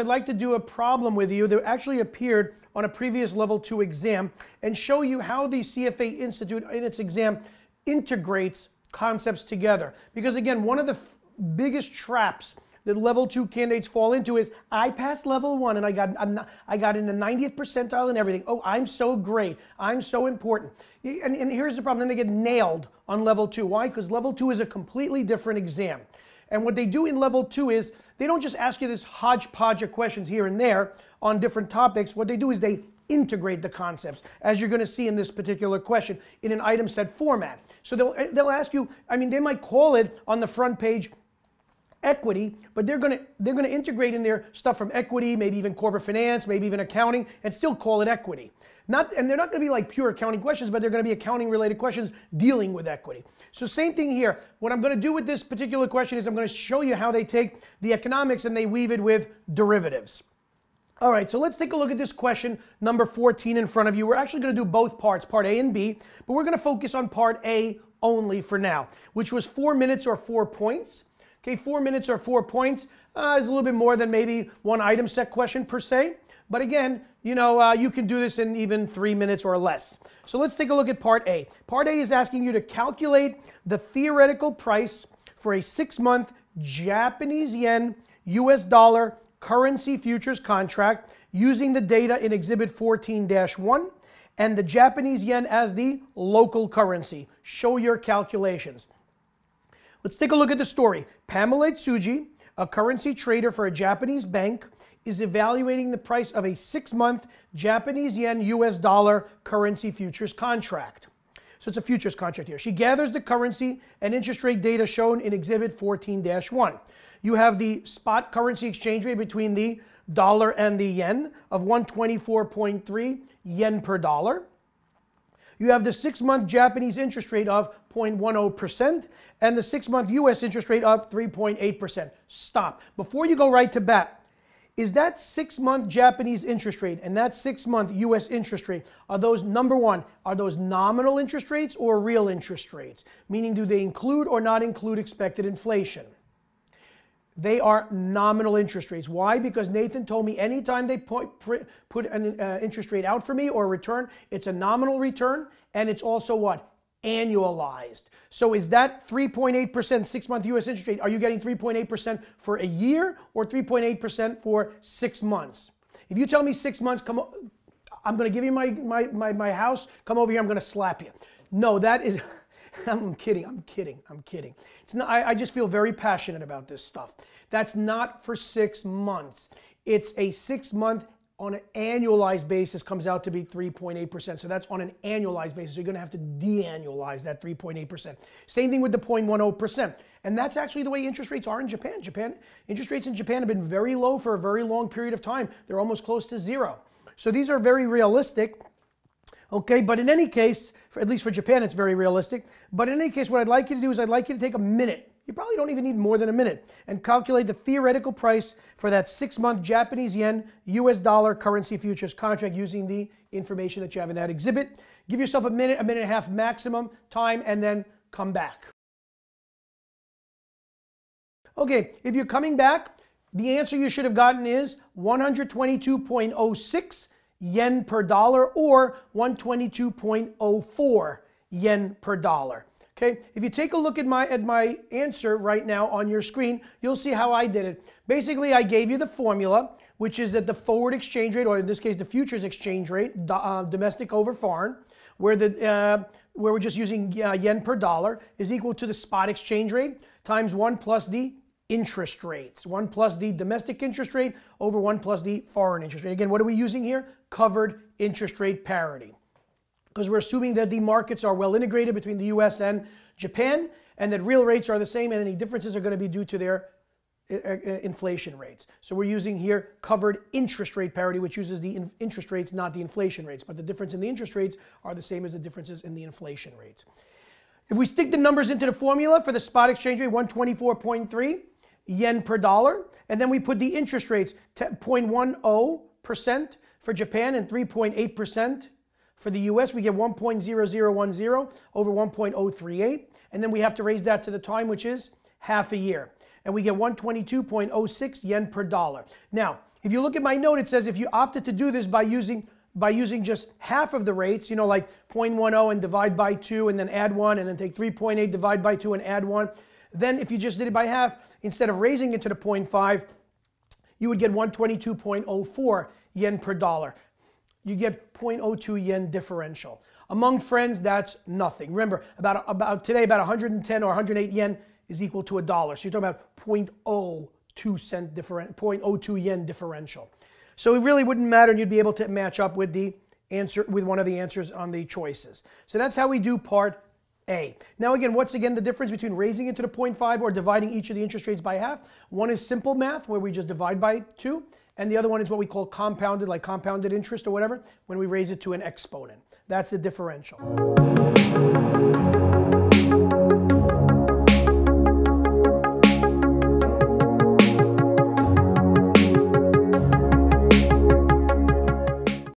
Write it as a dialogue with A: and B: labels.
A: I'd like to do a problem with you that actually appeared on a previous level two exam and show you how the CFA Institute in its exam integrates concepts together. Because again, one of the biggest traps that level two candidates fall into is I passed level one and I got not, i got in the 90th percentile and everything. Oh, I'm so great. I'm so important. And, and here's the problem. Then they get nailed on level two. Why? Because level two is a completely different exam. And what they do in level two is they don't just ask you this hodgepodge of questions here and there on different topics. What they do is they integrate the concepts, as you're going to see in this particular question, in an item set format. So they'll, they'll ask you, I mean, they might call it on the front page equity, but they're gonna they're gonna integrate in their stuff from equity, maybe even corporate finance, maybe even accounting, and still call it equity. Not and they're not gonna be like pure accounting questions, but they're gonna be accounting related questions dealing with equity. So same thing here. What I'm gonna do with this particular question is I'm gonna show you how they take the economics and they weave it with derivatives. All right, so let's take a look at this question number 14 in front of you. We're actually going to do both parts, part A and B, but we're going to focus on part A only for now, which was four minutes or four points. Okay, four minutes or four points uh, is a little bit more than maybe one item set question per se. But again, you know, uh, you can do this in even three minutes or less. So let's take a look at part A. Part A is asking you to calculate the theoretical price for a six month Japanese yen US dollar currency futures contract using the data in exhibit 14 1 and the Japanese yen as the local currency. Show your calculations. Let's take a look at the story. Pamela Tsuji, a currency trader for a Japanese bank, is evaluating the price of a six month Japanese yen US dollar currency futures contract. So it's a futures contract here. She gathers the currency and interest rate data shown in Exhibit 14 1. You have the spot currency exchange rate between the dollar and the yen of 124.3 yen per dollar you have the six month Japanese interest rate of 0.10% and the six month US interest rate of 3.8%. Stop. Before you go right to bat, is that six month Japanese interest rate and that six month US interest rate, are those number one, are those nominal interest rates or real interest rates? Meaning, do they include or not include expected inflation? they are nominal interest rates. Why? Because Nathan told me anytime they put, put an uh, interest rate out for me or a return, it's a nominal return and it's also what? Annualized. So is that 3.8% six month US interest rate? Are you getting 3.8% for a year or 3.8% for six months? If you tell me six months, come, I'm going to give you my, my, my, my house, come over here, I'm going to slap you. No, that is. I'm kidding. I'm kidding. I'm kidding. It's not, I, I just feel very passionate about this stuff. That's not for six months. It's a six month on an annualized basis comes out to be 3.8%. So that's on an annualized basis. you're going to have to de-annualize that 3.8%. Same thing with the 0.10%. And that's actually the way interest rates are in Japan. Japan interest rates in Japan have been very low for a very long period of time. They're almost close to zero. So these are very realistic. Okay, but in any case, at least for Japan, it's very realistic. But in any case, what I'd like you to do is I'd like you to take a minute. You probably don't even need more than a minute and calculate the theoretical price for that six month Japanese yen US dollar currency futures contract using the information that you have in that exhibit. Give yourself a minute, a minute and a half maximum time, and then come back. Okay, if you're coming back, the answer you should have gotten is 122.06 yen per dollar or 122.04 yen per dollar. Okay, if you take a look at my, at my answer right now on your screen, you'll see how I did it. Basically, I gave you the formula, which is that the forward exchange rate, or in this case, the futures exchange rate, uh, domestic over foreign, where, the, uh, where we're just using uh, yen per dollar, is equal to the spot exchange rate times 1 plus the interest rates. 1 plus the domestic interest rate over 1 plus the foreign interest rate. Again, what are we using here? Covered interest rate parity. Because we're assuming that the markets are well integrated between the US and Japan and that real rates are the same and any differences are going to be due to their inflation rates. So we're using here covered interest rate parity, which uses the in- interest rates, not the inflation rates. But the difference in the interest rates are the same as the differences in the inflation rates. If we stick the numbers into the formula for the spot exchange rate, 124.3, yen per dollar. And then we put the interest rates 0.10% for Japan and 3.8% for the US. We get 1.0010 over 1.038. And then we have to raise that to the time, which is half a year. And we get 122.06 yen per dollar. Now, if you look at my note, it says if you opted to do this by using by using just half of the rates, you know, like 0.10 and divide by 2 and then add 1 and then take 3.8, divide by 2 and add 1, then if you just did it by half, instead of raising it to the 0.5, you would get 122.04 yen per dollar. You get 0.02 yen differential. Among friends, that's nothing. Remember, about, about today, about 110 or 108 yen is equal to a dollar. So you're talking about 0.02 cent different, 0.02 yen differential. So it really wouldn't matter, and you'd be able to match up with the answer with one of the answers on the choices. So that's how we do part a. Now again, once again, the difference between raising it to the 0.5 or dividing each of the interest rates by half, one is simple math where we just divide by two, and the other one is what we call compounded, like compounded interest or whatever, when we raise it to an exponent. That's the differential.